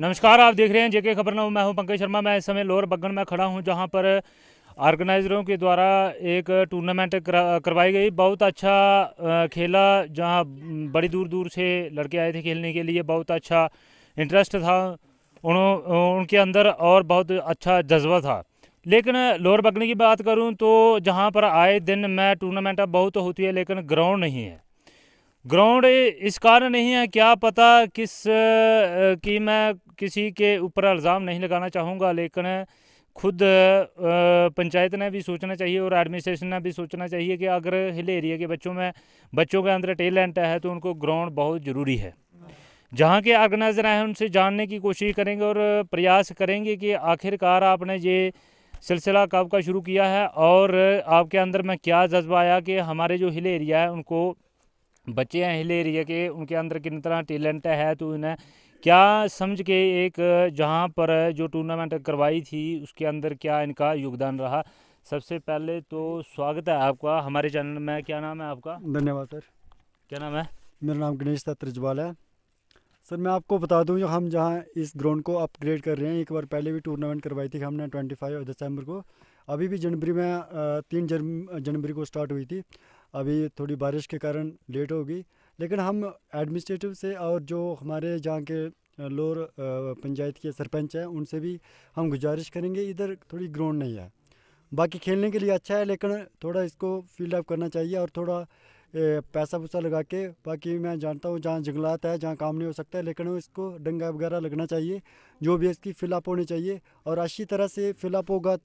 नमस्कार आप देख रहे हैं जेके खबर मैं हूं पंकज शर्मा मैं इस समय लोअर बग्गन में खड़ा हूं जहां पर ऑर्गेनाइजरों के द्वारा एक टूर्नामेंट करवाई गई बहुत अच्छा खेला जहां बड़ी दूर दूर से लड़के आए थे खेलने के लिए बहुत अच्छा इंटरेस्ट था उन उनके अंदर और बहुत अच्छा जज्बा था लेकिन लोअर बगने की बात करूँ तो जहाँ पर आए दिन मैं टूर्नामेंट बहुत होती है लेकिन ग्राउंड नहीं है ग्राउंड इस कारण नहीं है क्या पता किस कि मैं किसी के ऊपर इल्ज़ाम नहीं लगाना चाहूँगा लेकिन खुद पंचायत ने भी सोचना चाहिए और एडमिनिस्ट्रेशन ने भी सोचना चाहिए कि अगर हिल एरिया के बच्चों में बच्चों के अंदर टैलेंट है तो उनको ग्राउंड बहुत ज़रूरी है जहाँ के ऑर्गेनाइज़र हैं उनसे जानने की कोशिश करेंगे और प्रयास करेंगे कि आखिरकार आपने ये सिलसिला कब का शुरू किया है और आपके अंदर में क्या जज्बा आया कि हमारे जो हिल एरिया है उनको बच्चे हैं हिल एरिया के उनके अंदर कितनी तरह टैलेंट है तो उन्हें क्या समझ के एक जहां पर जो टूर्नामेंट करवाई थी उसके अंदर क्या इनका योगदान रहा सबसे पहले तो स्वागत है आपका हमारे चैनल में क्या नाम है आपका धन्यवाद सर क्या नाम है मेरा नाम गणेश तत्रिजवाल है सर मैं आपको बता दूं हम जहां इस ग्राउंड को अपग्रेड कर रहे हैं एक बार पहले भी टूर्नामेंट करवाई थी हमने ट्वेंटी फाइव दिसंबर को अभी भी जनवरी में तीन जनवरी को स्टार्ट हुई थी अभी थोड़ी बारिश के कारण लेट होगी लेकिन हम एडमिनिस्ट्रेटिव से और जो हमारे यहाँ के लोअर पंचायत के सरपंच हैं उनसे भी हम गुजारिश करेंगे इधर थोड़ी ग्राउंड नहीं है बाकी खेलने के लिए अच्छा है लेकिन थोड़ा इसको फील्ड अप करना चाहिए और थोड़ा पैसा वैसा लगा के बाकी मैं जानता हूँ जहाँ जंगलात है जहाँ काम नहीं हो सकता है लेकिन इसको डंगा वगैरह लगना चाहिए जो भी इसकी फिलअप होनी चाहिए और अच्छी तरह से फिलअप होगा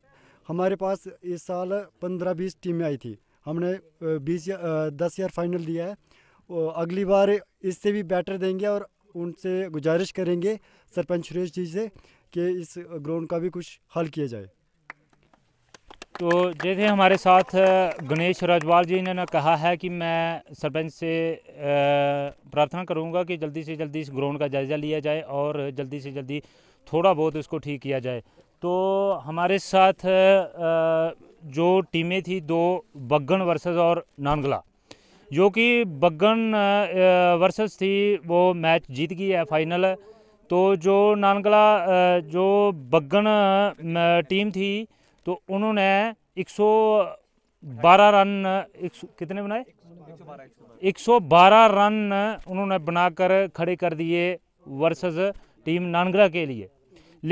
हमारे पास इस साल पंद्रह बीस टीमें आई थी हमने बीस दस ईयर फाइनल दिया है अगली बार इससे भी बेटर देंगे और उनसे गुजारिश करेंगे सरपंच सुरेश जी से कि इस ग्राउंड का भी कुछ हल किया जाए तो जैसे हमारे साथ गणेश राजवाल जी इन्होंने कहा है कि मैं सरपंच से प्रार्थना करूंगा कि जल्दी से जल्दी इस ग्राउंड का जायज़ा लिया जाए और जल्दी से जल्दी थोड़ा बहुत इसको ठीक किया जाए तो हमारे साथ जो टीमें थी दो बग्गन वर्सेस और नानगला जो कि बग्गन वर्सेस थी वो मैच जीत गई है फाइनल तो जो नानगला जो बग्गन टीम थी तो उन्होंने 112 रन एक कितने बनाए 112 रन उन्होंने बनाकर खड़े कर दिए वर्सेस टीम नानगला के लिए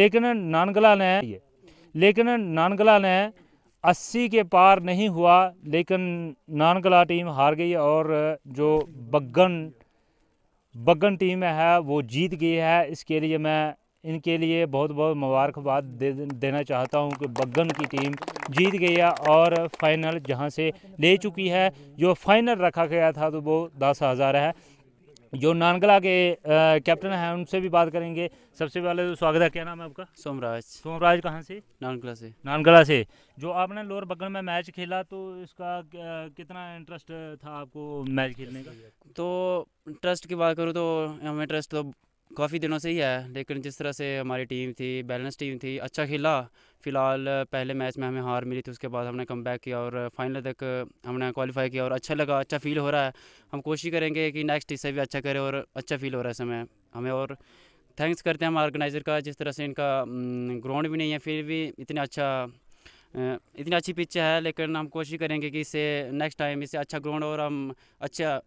लेकिन नानगला ने लेकिन नानगला ने अस्सी के पार नहीं हुआ लेकिन नानकला टीम हार गई और जो बग्गन बग्गन टीम है वो जीत गई है इसके लिए मैं इनके लिए बहुत बहुत मुबारकबाद दे, देना चाहता हूं कि बग्गन की टीम जीत गई है और फाइनल जहां से ले चुकी है जो फाइनल रखा गया था तो वो दस हज़ार है जो नानगला के कैप्टन हैं उनसे भी बात करेंगे सबसे पहले तो स्वागत है क्या नाम है आपका सोमराज सोमराज कहाँ से नानगला से नानगला से जो आपने लोअर बगल में मैच खेला तो इसका कितना इंटरेस्ट था आपको मैच खेलने का तो इंटरेस्ट की बात करूँ तो हमें इंटरेस्ट तो काफ़ी दिनों से ही है लेकिन जिस तरह से हमारी टीम थी बैलेंस टीम थी अच्छा खेला फिलहाल पहले मैच में हमें हार मिली थी उसके बाद हमने कम बैक किया और फाइनल तक हमने क्वालिफाई किया और अच्छा लगा अच्छा फील हो रहा है हम कोशिश करेंगे कि नेक्स्ट इससे भी अच्छा करें और अच्छा फील हो रहा है समय हमें और थैंक्स करते हैं हम ऑर्गेनाइज़र का जिस तरह से इनका ग्राउंड भी नहीं है फिर भी इतना अच्छा इतनी अच्छी पिच है लेकिन हम कोशिश करेंगे कि इससे नेक्स्ट टाइम इससे अच्छा ग्राउंड और हम अच्छा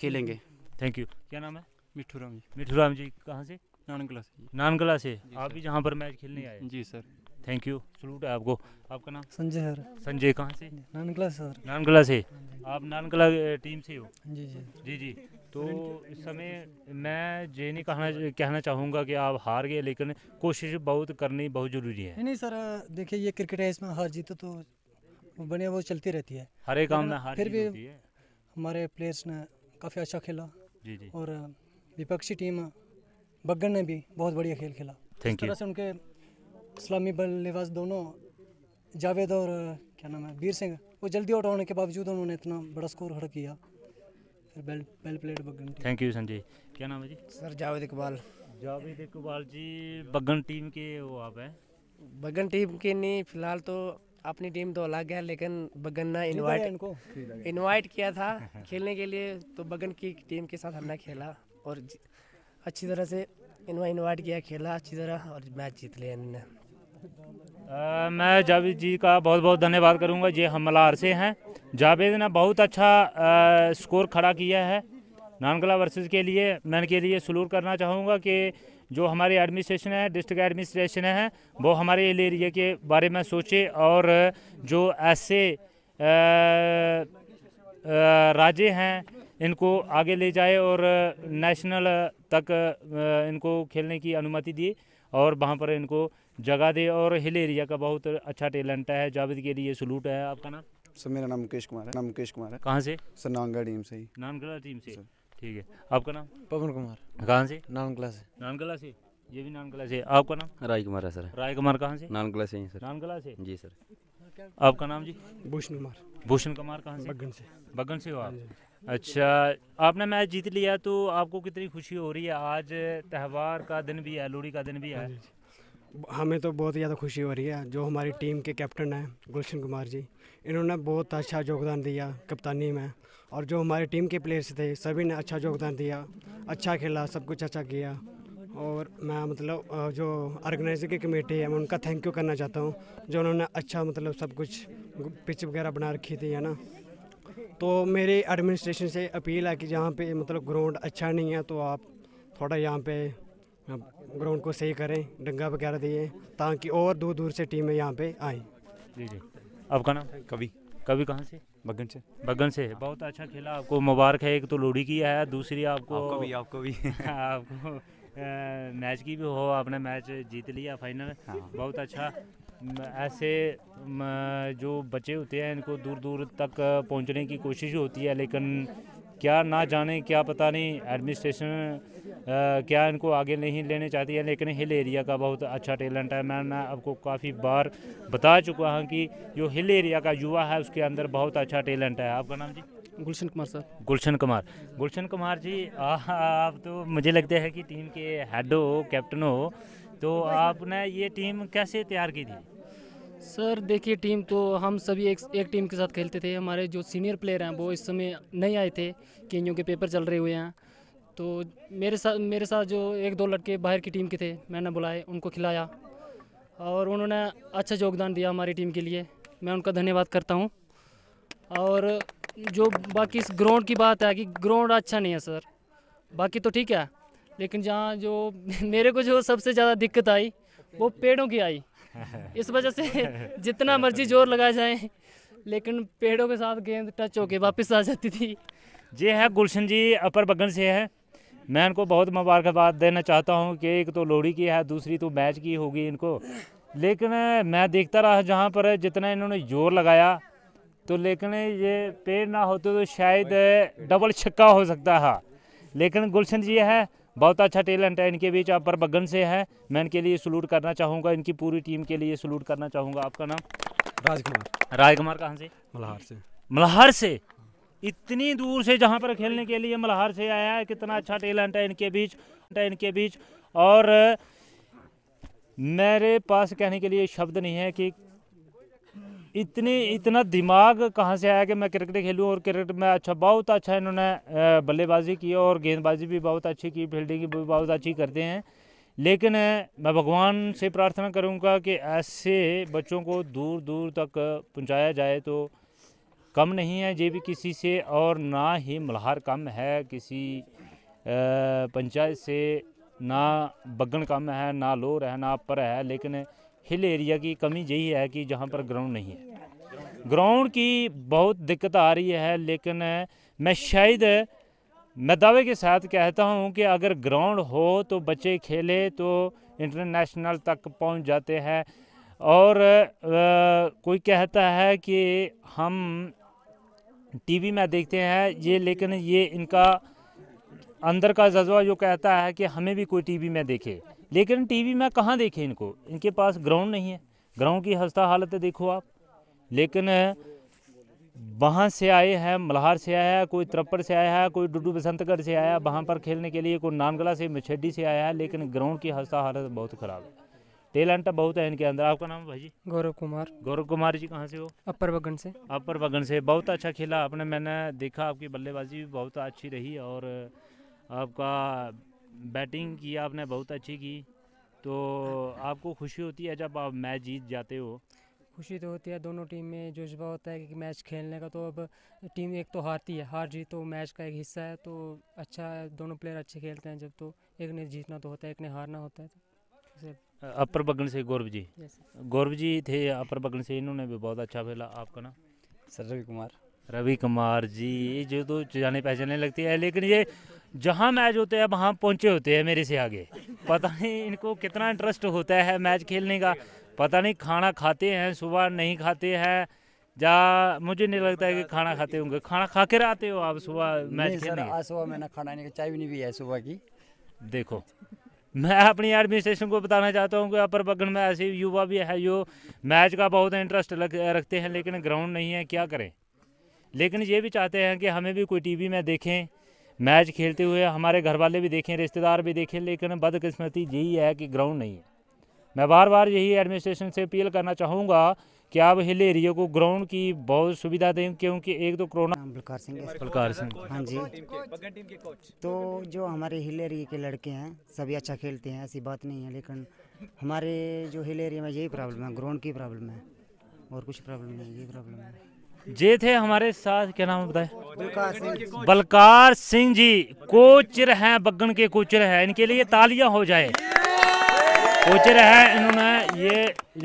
खेलेंगे थैंक यू क्या नाम है मिठूराम जी मिठूराम जी कहाँ से नानकला से नानकला से आप भी जहाँ पर मैच खेलने आए जी सर थैंक यू सलूट है आपको आपका नाम संजय सर संजय कहाँ से नानकला सर नानकला से हाँ आप नानकला टीम से हो जी जी जी जी तो इस समय मैं ये नहीं कहना कहना चाहूँगा कि आप हार गए लेकिन कोशिश बहुत करनी बहुत ज़रूरी है नहीं सर देखिए ये क्रिकेट है इसमें हार जीत तो बढ़िया वो चलती रहती है हर एक काम में हार फिर भी हमारे प्लेयर्स ने काफ़ी अच्छा खेला जी जी और विपक्षी टीम बग्गन ने भी बहुत बढ़िया खेल खेला थैंक यू उनके इस्लामी बल्लेबाज दोनों जावेद और क्या नाम है वीर सिंह वो जल्दी आउट होने के बावजूद उन्होंने इतना बड़ा स्कोर खड़ा किया फिर बेल बेल प्लेट बग्गन थैंक यू संजय क्या नाम है जी सर जावेद इकबाल जावेद इकबाल जी बग्गन टीम के वो आप हैं बगन टीम के नहीं फिलहाल तो अपनी टीम तो अलग है लेकिन बगन ने इनवाइट इनवाइट किया था खेलने के लिए तो बगन की टीम के साथ हमने खेला और अच्छी तरह से इन्वाइट किया खेला अच्छी तरह और मैच जीत लिया इन्होंने मैं जावेद जी का बहुत बहुत धन्यवाद करूंगा ये हमलार से हैं जावेद ने बहुत अच्छा आ, स्कोर खड़ा किया है नानकला वर्सेस के लिए मैं के लिए सलूर करना चाहूँगा कि जो हमारे एडमिनिस्ट्रेशन है डिस्ट्रिक्ट एडमिनिस्ट्रेशन है वो हमारे एरिया के बारे में सोचे और जो ऐसे राज्य हैं इनको आगे ले जाए और नेशनल तक इनको खेलने की अनुमति दिए और वहाँ पर इनको जगह दे और हिल एरिया का बहुत अच्छा टैलेंट है जावेद के लिए सलूट है आपका नाम सर मेरा नाम मुकेश कुमार है नाम मुकेश कुमार है कहाँ से सर नानगढ़ टीम से ही नानगढ़ टीम से ठीक है आपका नाम पवन कुमार कहाँ से नानकला से नानकला से ये भी नानकला से आपका नाम राय कुमार है सर राय कुमार कहाँ से नानकला से ही सर नानगला से जी सर आपका नाम जी भूषण कुमार भूषण कुमार कहाँ से बगन से बगन से हो आप हाँ अच्छा आपने मैच जीत लिया तो आपको कितनी खुशी हो रही है आज त्यौहार का दिन भी है लोहड़ी का दिन भी है हाँ हाँ हमें तो बहुत ज़्यादा खुशी हो रही है जो हमारी टीम के कैप्टन हैं गुलशन कुमार जी इन्होंने बहुत अच्छा योगदान दिया कप्तानी में और जो हमारी टीम के प्लेयर्स थे सभी ने अच्छा योगदान दिया अच्छा खेला सब कुछ अच्छा किया और मैं मतलब जो ऑर्गेनाइजिंग की कमेटी है मैं उनका थैंक यू करना चाहता हूँ जो उन्होंने अच्छा मतलब सब कुछ पिच वगैरह बना रखी थी है ना तो मेरे एडमिनिस्ट्रेशन से अपील है कि जहाँ पे मतलब ग्राउंड अच्छा नहीं है तो आप थोड़ा यहाँ पे ग्राउंड को सही करें डंगा वगैरह दिए ताकि और दूर दूर से टीमें यहाँ पे आए जी जी आपका नाम कवि कवि कहाँ से बगन से बगन से बहुत अच्छा खेला आपको मुबारक है एक तो लोहड़ी की है दूसरी आपको आपको भी आपको भी आपको मैच की भी हो आपने मैच जीत लिया फाइनल हाँ। बहुत अच्छा ऐसे जो बच्चे होते हैं इनको दूर दूर तक पहुंचने की कोशिश होती है लेकिन क्या ना जाने क्या पता नहीं एडमिनिस्ट्रेशन क्या इनको आगे नहीं लेने चाहती है लेकिन हिल एरिया का बहुत अच्छा टैलेंट है मैं मैं आपको काफ़ी बार बता चुका हूँ कि जो हिल एरिया का युवा है उसके अंदर बहुत अच्छा टैलेंट है आपका नाम जी गुलशन कुमार सर गुलशन कुमार गुलशन कुमार जी आप तो मुझे लगता है कि टीम के हेड हो कैप्टन हो तो आपने ये टीम कैसे तैयार की थी सर देखिए टीम तो हम सभी एक एक टीम के साथ खेलते थे हमारे जो सीनियर प्लेयर हैं वो इस समय नहीं आए थे केनियों के पेपर चल रहे हुए हैं तो मेरे साथ मेरे साथ जो एक दो लड़के बाहर की टीम के थे मैंने बुलाए उनको खिलाया और उन्होंने अच्छा योगदान दिया हमारी टीम के लिए मैं उनका धन्यवाद करता हूँ और जो बाकी इस ग्राउंड की बात है कि ग्राउंड अच्छा नहीं है सर बाकी तो ठीक है लेकिन जहाँ जो मेरे को जो सबसे ज़्यादा दिक्कत आई वो पेड़ों की आई इस वजह से जितना मर्जी जोर लगाया जाए लेकिन पेड़ों के साथ गेंद टच होके वापस आ जाती थी ये है गुलशन जी अपर बगन से है मैं इनको बहुत मुबारकबाद देना चाहता हूँ कि एक तो लोहड़ी की है दूसरी तो मैच की होगी इनको लेकिन मैं देखता रहा जहाँ पर जितना इन्होंने जोर लगाया तो लेकिन ये पेड़ ना होते तो शायद डबल छक्का हो सकता है लेकिन गुलशन जी है बहुत अच्छा टैलेंट है इनके बीच आप बरबगन से हैं मैं इनके लिए सलूट करना चाहूँगा इनकी पूरी टीम के लिए सलूट करना चाहूँगा आपका नाम राजकुमार राजकुमार कहाँ से मल्हार से मल्हार से इतनी दूर से जहाँ पर खेलने के लिए मल्हार से आया है कितना अच्छा टैलेंट है इनके बीच इनके बीच और मेरे पास कहने के लिए शब्द नहीं है कि इतनी इतना दिमाग कहाँ से आया कि मैं क्रिकेट खेलूँ और क्रिकेट में अच्छा बहुत अच्छा इन्होंने बल्लेबाजी की और गेंदबाजी भी बहुत अच्छी की फील्डिंग भी बहुत अच्छी करते हैं लेकिन मैं भगवान से प्रार्थना करूँगा कि ऐसे बच्चों को दूर दूर तक पहुँचाया जाए तो कम नहीं है ये भी किसी से और ना ही मल्हार कम है किसी पंचायत से ना बगन कम है ना लोर है ना अपर है लेकिन हिल एरिया की कमी यही है कि जहाँ पर ग्राउंड नहीं है ग्राउंड की बहुत दिक्कत आ रही है लेकिन मैं शायद मैं दावे के साथ कहता हूं कि अगर ग्राउंड हो तो बच्चे खेले तो इंटरनेशनल तक पहुंच जाते हैं और आ, कोई कहता है कि हम टीवी में देखते हैं ये लेकिन ये इनका अंदर का जज्बा जो कहता है कि हमें भी कोई टीवी में देखे लेकिन टीवी में कहाँ देखे इनको इनके पास ग्राउंड नहीं है ग्राउंड की हंसता हालत देखो आप लेकिन वहाँ से आए हैं मल्हार से आया है कोई त्रप्पर से आया है कोई डुडू बसंतगढ़ से आया वहाँ पर खेलने के लिए कोई नानगला से मछेडी से आया है लेकिन ग्राउंड की हस्ता हालत बहुत ख़राब है टेलेंट बहुत है इनके अंदर आपका नाम भाई जी गौरव कुमार गौरव कुमार जी कहाँ से हो अपर बगन से अपर बगन से बहुत अच्छा खेला आपने मैंने देखा आपकी बल्लेबाजी भी बहुत अच्छी रही और आपका बैटिंग की आपने बहुत अच्छी की तो आपको खुशी होती है जब आप मैच जीत जाते हो खुशी तो होती है दोनों टीम में जज्बा होता है कि मैच खेलने का तो अब टीम एक तो हारती है हार जीत तो मैच का एक हिस्सा है तो अच्छा दोनों प्लेयर अच्छे खेलते हैं जब तो एक ने जीतना तो होता है एक ने हारना होता है तो अपर बगन से गौरव जी गौरव जी थे अपर बगन से इन्होंने भी बहुत अच्छा खेला आपका ना सर रवि कुमार रवि कुमार जी ये जो तो जाने पहचाने लगती है लेकिन ये जहाँ मैच होते हैं वहाँ पहुँचे होते हैं मेरे से आगे पता नहीं इनको कितना इंटरेस्ट होता है मैच खेलने का पता नहीं खाना खाते हैं सुबह नहीं खाते हैं जा मुझे नहीं लगता है कि खाना खाते होंगे खाना खा के आते हो आप सुबह मैच खेलने आज सुबह मैंने खाना नहीं चाय भी नहीं पी है सुबह की देखो मैं अपनी एडमिनिस्ट्रेशन को बताना चाहता हूँ कि अपर बगन में ऐसे युवा भी है जो मैच का बहुत इंटरेस्ट रखते हैं लेकिन ग्राउंड नहीं है क्या करें लेकिन ये भी चाहते हैं कि हमें भी कोई टी में देखें मैच खेलते हुए हमारे घर वाले भी देखें रिश्तेदार भी देखें लेकिन बदकिस्मती यही है कि ग्राउंड नहीं है मैं बार बार यही एडमिनिस्ट्रेशन से अपील करना चाहूँगा कि आप हिल एरिया को ग्राउंड की बहुत सुविधा दें क्योंकि एक तो कोरोना बलकार सिंह बलकार सिंह हाँ जी तो जो हमारे हिल एरिया के लड़के हैं सभी अच्छा खेलते हैं ऐसी बात नहीं है लेकिन हमारे जो हिल एरिया में यही प्रॉब्लम है ग्राउंड की प्रॉब्लम है और कुछ प्रॉब्लम नहीं यही प्रॉब्लम है जे थे हमारे साथ क्या नाम बताए बलकार सिंह जी कोचर हैं बगन के कोचर हैं इनके लिए तालियां हो जाए कोचर है इन्होंने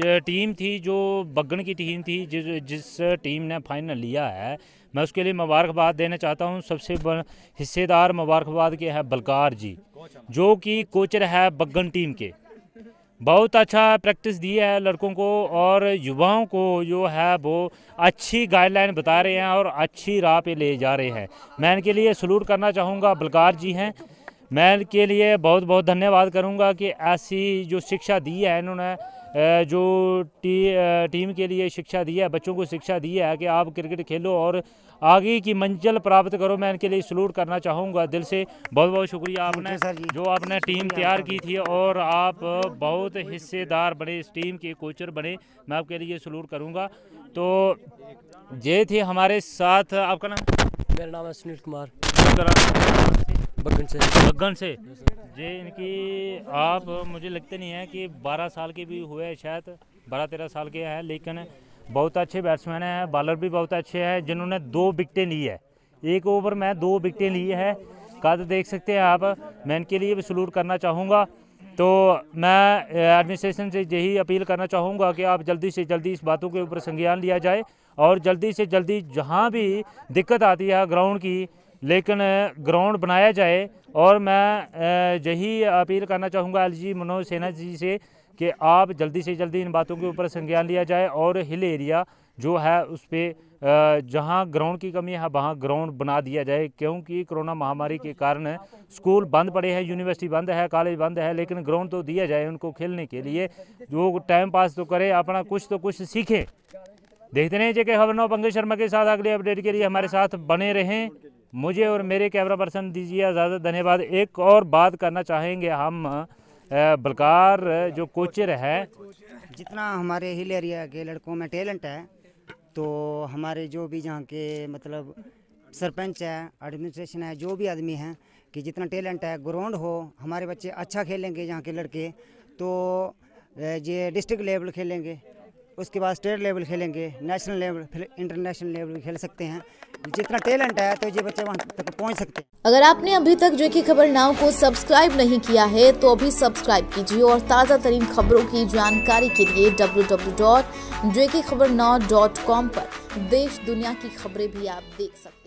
ये टीम थी जो बग्गन की टीम थी जिस जिस टीम ने फाइनल लिया है मैं उसके लिए मुबारकबाद देना चाहता हूँ सबसे हिस्सेदार मुबारकबाद के है बलकार जी जो कि कोचर है बग्गन टीम के बहुत अच्छा प्रैक्टिस दी है लड़कों को और युवाओं को जो है वो अच्छी गाइडलाइन बता रहे हैं और अच्छी राह पे ले जा रहे हैं मैं इनके लिए सलूट करना चाहूँगा बलकार जी हैं मैं के लिए बहुत बहुत धन्यवाद करूंगा कि ऐसी जो शिक्षा दी है इन्होंने जो टी टीम के लिए शिक्षा दी है बच्चों को शिक्षा दी है कि आप क्रिकेट खेलो और आगे की मंजिल प्राप्त करो मैं इनके लिए सलूट करना चाहूँगा दिल से बहुत बहुत शुक्रिया आपने जो आपने टीम तैयार की थी और आप बहुत हिस्सेदार बने इस टीम के कोचर बने मैं आपके लिए सलूट करूँगा तो ये थे हमारे साथ आपका नाम मेरा नाम है सुनील कुमार बगन से बगन से जी इनकी आप मुझे लगते नहीं है कि 12 साल के भी हुए शायद 12 तेरह साल के हैं लेकिन बहुत अच्छे बैट्समैन हैं बॉलर भी बहुत अच्छे हैं जिन्होंने दो विकटें ली है एक ओवर में दो विकटें ली है कद देख सकते हैं आप मैं इनके लिए भी सलूट करना चाहूँगा तो मैं एडमिनिस्ट्रेशन से यही अपील करना चाहूँगा कि आप जल्दी से जल्दी इस बातों के ऊपर संज्ञान लिया जाए और जल्दी से जल्दी जहाँ भी दिक्कत आती है ग्राउंड की लेकिन ग्राउंड बनाया जाए और मैं यही अपील करना चाहूँगा एल मनोज सेना जी से कि आप जल्दी से जल्दी इन बातों के ऊपर संज्ञान लिया जाए और हिल एरिया जो है उस पर जहाँ ग्राउंड की कमी है वहाँ ग्राउंड बना दिया जाए क्योंकि कोरोना महामारी के कारण स्कूल बंद पड़े हैं यूनिवर्सिटी बंद है कॉलेज बंद है लेकिन ग्राउंड तो दिया जाए उनको खेलने के लिए जो टाइम पास तो करें अपना कुछ तो कुछ सीखें देखते रहें जे के खबर नौ पंकज शर्मा के साथ अगले अपडेट के लिए हमारे साथ बने रहें मुझे और मेरे कैमरा पर्सन दीजिए ज़्यादा धन्यवाद एक और बात करना चाहेंगे हम बलकार जो कोचर है जितना हमारे हिल एरिया के लड़कों में टैलेंट है तो हमारे जो भी जहाँ के मतलब सरपंच है एडमिनिस्ट्रेशन है जो भी आदमी हैं कि जितना टैलेंट है ग्राउंड हो हमारे बच्चे अच्छा खेलेंगे यहाँ के लड़के तो ये डिस्ट्रिक्ट लेवल खेलेंगे उसके बाद स्टेट लेवल खेलेंगे नेशनल लेवल इंटरनेशनल लेवल भी खेल सकते हैं जितना टैलेंट है तो ये बच्चे वहाँ तक पहुँच सकते हैं अगर आपने अभी तक जो की खबर नाव को सब्सक्राइब नहीं किया है तो अभी सब्सक्राइब कीजिए और ताज़ा तरीन खबरों की जानकारी के लिए डब्ल्यू डब्ल्यू डॉट जे खबर नाव डॉट कॉम पर देश दुनिया की खबरें भी आप देख सकते हैं